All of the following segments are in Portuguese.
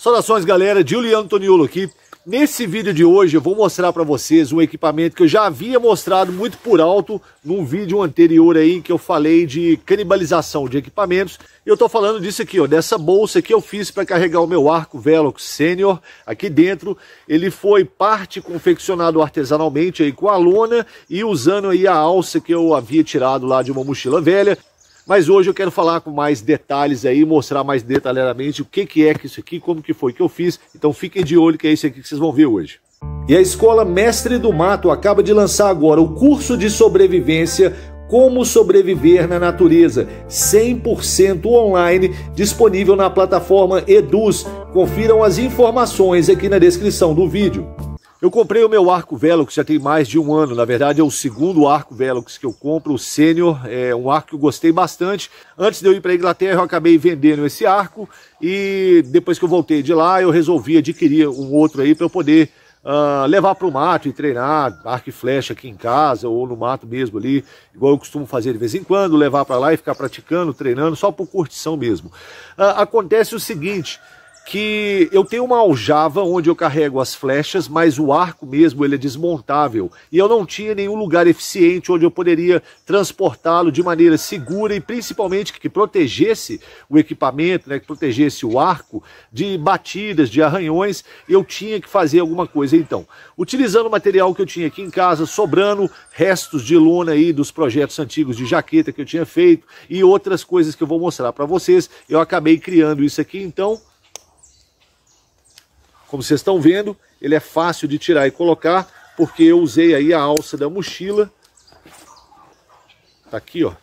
Saudações galera, Juliano Antoniolo aqui. Nesse vídeo de hoje eu vou mostrar para vocês um equipamento que eu já havia mostrado muito por alto num vídeo anterior aí que eu falei de canibalização de equipamentos. Eu estou falando disso aqui, ó, dessa bolsa que eu fiz para carregar o meu arco Velox Senior aqui dentro. Ele foi parte confeccionado artesanalmente aí com a lona e usando aí a alça que eu havia tirado lá de uma mochila velha. Mas hoje eu quero falar com mais detalhes aí, mostrar mais detalhadamente o que, que é que isso aqui, como que foi que eu fiz. Então fiquem de olho que é isso aqui que vocês vão ver hoje. E a escola Mestre do Mato acaba de lançar agora o curso de sobrevivência como Sobreviver na Natureza, 100% online, disponível na plataforma Eduz. Confiram as informações aqui na descrição do vídeo. Eu comprei o meu arco Velox já tem mais de um ano. Na verdade, é o segundo arco Velox que eu compro, o Sênior. É um arco que eu gostei bastante. Antes de eu ir para a Inglaterra, eu acabei vendendo esse arco. E depois que eu voltei de lá, eu resolvi adquirir um outro aí para eu poder uh, levar para o mato e treinar arco e flecha aqui em casa ou no mato mesmo ali, igual eu costumo fazer de vez em quando, levar para lá e ficar praticando, treinando, só por curtição mesmo. Uh, acontece o seguinte que eu tenho uma aljava onde eu carrego as flechas, mas o arco mesmo ele é desmontável e eu não tinha nenhum lugar eficiente onde eu poderia transportá-lo de maneira segura e principalmente que protegesse o equipamento, né, que protegesse o arco de batidas, de arranhões. Eu tinha que fazer alguma coisa então, utilizando o material que eu tinha aqui em casa, sobrando restos de lona aí dos projetos antigos de jaqueta que eu tinha feito e outras coisas que eu vou mostrar para vocês. Eu acabei criando isso aqui então. Como vocês estão vendo, ele é fácil de tirar e colocar, porque eu usei aí a alça da mochila. Tá aqui, ó.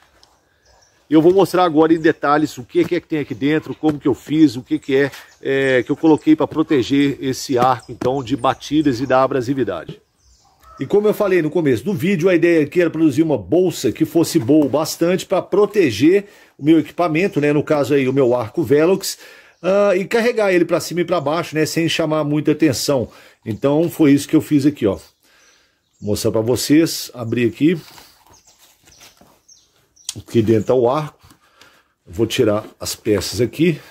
Eu vou mostrar agora em detalhes o que é que tem aqui dentro, como que eu fiz, o que que é, é que eu coloquei para proteger esse arco, então, de batidas e da abrasividade. E como eu falei no começo do vídeo, a ideia aqui era produzir uma bolsa que fosse boa o bastante para proteger o meu equipamento, né? no caso aí o meu arco Velox, uh, e carregar ele para cima e para baixo, né? Sem chamar muita atenção. Então foi isso que eu fiz aqui, ó. Vou mostrar para vocês, abrir aqui. o que dentro é o arco. Vou tirar as peças aqui.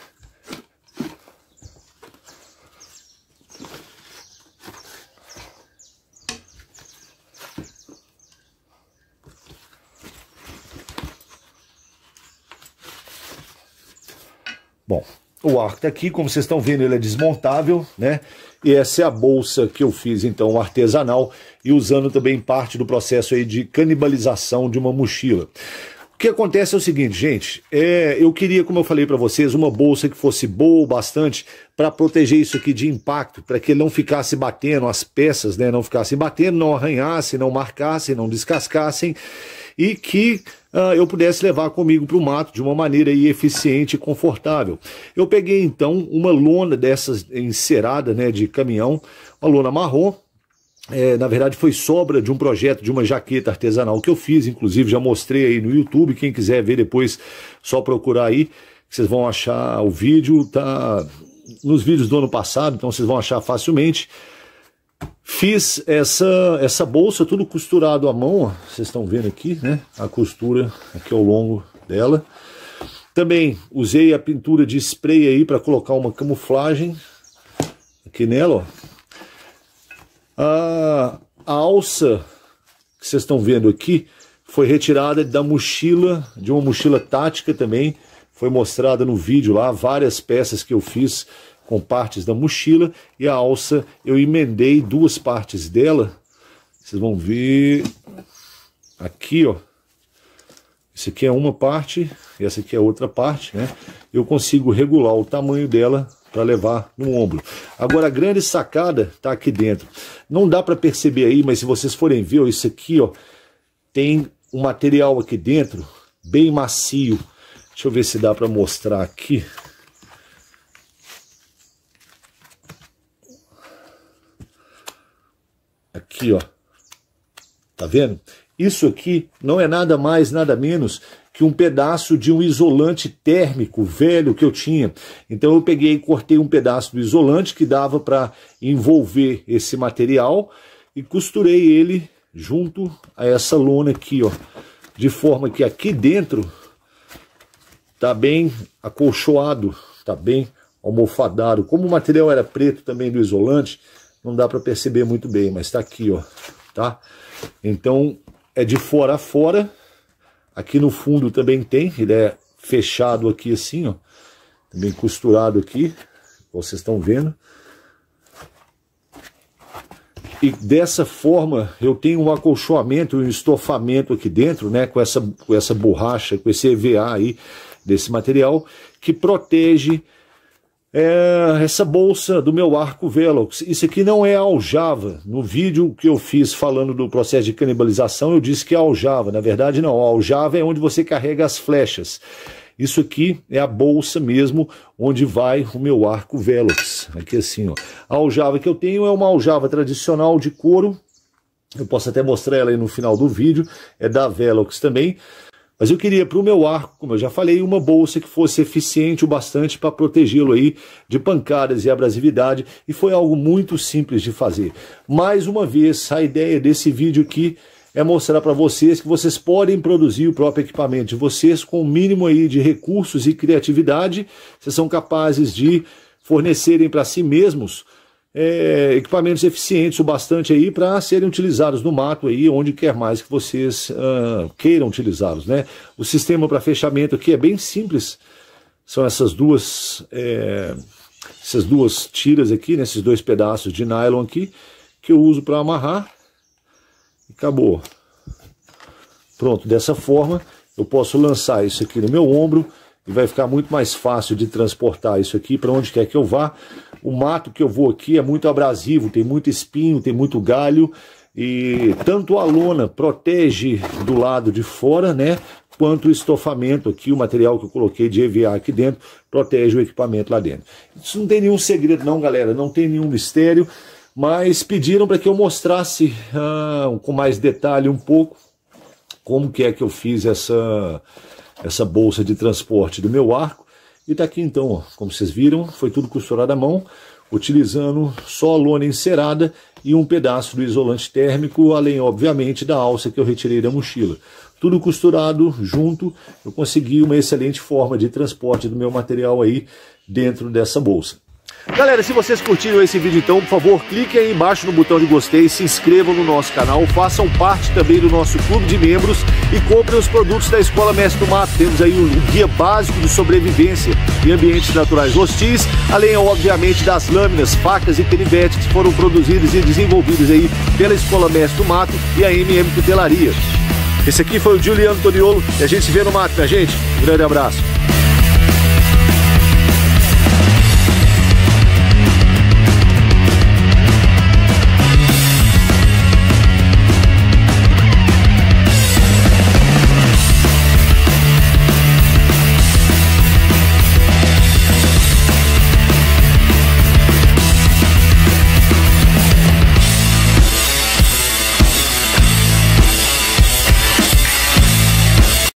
Bom, o arco tá aqui, como vocês estão vendo, ele é desmontável, né? E essa é a bolsa que eu fiz, então, artesanal, e usando também parte do processo aí de canibalização de uma mochila que acontece é o seguinte, gente, é, eu queria, como eu falei para vocês, uma bolsa que fosse boa o bastante para proteger isso aqui de impacto, para que ele não ficasse batendo, as peças né, não ficassem batendo, não arranhasse, não marcasse, não descascassem e que uh, eu pudesse levar comigo para o mato de uma maneira eficiente e confortável. Eu peguei então uma lona dessas encerada né, de caminhão, uma lona marrom, é, na verdade, foi sobra de um projeto de uma jaqueta artesanal que eu fiz, inclusive já mostrei aí no YouTube. Quem quiser ver depois, só procurar aí, vocês vão achar o vídeo, tá nos vídeos do ano passado, então vocês vão achar facilmente. Fiz essa, essa bolsa, tudo costurado à mão, vocês estão vendo aqui, né? A costura aqui ao longo dela. Também usei a pintura de spray aí para colocar uma camuflagem aqui nela, ó a, a alça que vocês estão vendo aqui foi retirada da mochila, de uma mochila tática também. Foi mostrada no vídeo lá várias peças que eu fiz com partes da mochila e a alça eu emendei duas partes dela. Vocês vão ver aqui, ó. Esse aqui é uma parte e essa aqui é outra parte, né? Eu consigo regular o tamanho dela para levar no ombro. Agora a grande sacada está aqui dentro. Não dá para perceber aí, mas se vocês forem ver, ó, isso aqui ó, tem um material aqui dentro bem macio. Deixa eu ver se dá para mostrar aqui. Aqui, ó. Tá vendo? Isso aqui não é nada mais, nada menos que um pedaço de um isolante térmico velho que eu tinha. Então eu peguei e cortei um pedaço do isolante que dava para envolver esse material e costurei ele junto a essa lona aqui, ó, de forma que aqui dentro tá bem acolchoado, tá bem almofadado. Como o material era preto também do isolante, não dá para perceber muito bem, mas tá aqui, ó, tá? Então é de fora a fora Aqui no fundo também tem, ele é fechado aqui assim, ó. Também costurado aqui, vocês estão vendo. E dessa forma eu tenho um acolchoamento, um estofamento aqui dentro, né? Com essa, com essa borracha, com esse EVA aí desse material, que protege é essa bolsa do meu arco Velox. Isso aqui não é aljava. No vídeo que eu fiz falando do processo de canibalização, eu disse que é aljava. Na verdade, não. A aljava é onde você carrega as flechas. Isso aqui é a bolsa mesmo, onde vai o meu arco Velox. Aqui assim, ó. A aljava que eu tenho é uma aljava tradicional de couro. Eu posso até mostrar ela aí no final do vídeo. É da Velox também. Mas eu queria para o meu arco, como eu já falei, uma bolsa que fosse eficiente o bastante para protegê-lo aí de pancadas e abrasividade, e foi algo muito simples de fazer. Mais uma vez, a ideia desse vídeo aqui é mostrar para vocês que vocês podem produzir o próprio equipamento de vocês com o mínimo aí de recursos e criatividade, vocês são capazes de fornecerem para si mesmos é, equipamentos eficientes o bastante aí para serem utilizados no mato aí, onde quer mais que vocês uh, queiram utilizá-los, né? O sistema para fechamento aqui é bem simples, são essas duas, é, essas duas tiras aqui, né, esses dois pedaços de nylon aqui, que eu uso para amarrar e acabou. Pronto, dessa forma eu posso lançar isso aqui no meu ombro, e vai ficar muito mais fácil de transportar isso aqui para onde quer que eu vá o mato que eu vou aqui é muito abrasivo, tem muito espinho, tem muito galho e tanto a lona protege do lado de fora, né? Quanto o estofamento aqui, o material que eu coloquei de EVA aqui dentro, protege o equipamento lá dentro. Isso não tem nenhum segredo não, galera, não tem nenhum mistério, mas pediram para que eu mostrasse ah, com mais detalhe um pouco como que é que eu fiz essa, essa bolsa de transporte do meu arco. E tá aqui então, ó, como vocês viram, foi tudo costurado à mão, utilizando só a lona encerada e um pedaço do isolante térmico, além, obviamente, da alça que eu retirei da mochila. Tudo costurado junto, eu consegui uma excelente forma de transporte do meu material aí dentro dessa bolsa. Galera, se vocês curtiram esse vídeo, então, por favor, cliquem aí embaixo no botão de gostei, se inscrevam no nosso canal, façam parte também do nosso clube de membros e comprem os produtos da Escola Mestre do Mato. Temos aí o um guia básico de sobrevivência em ambientes naturais hostis, além, obviamente, das lâminas, facas e canivetes que foram produzidas e desenvolvidas aí pela Escola Mestre do Mato e a MM Cutelaria. Esse aqui foi o Juliano Toriolo. e a gente se vê no mato, minha gente. Um grande abraço.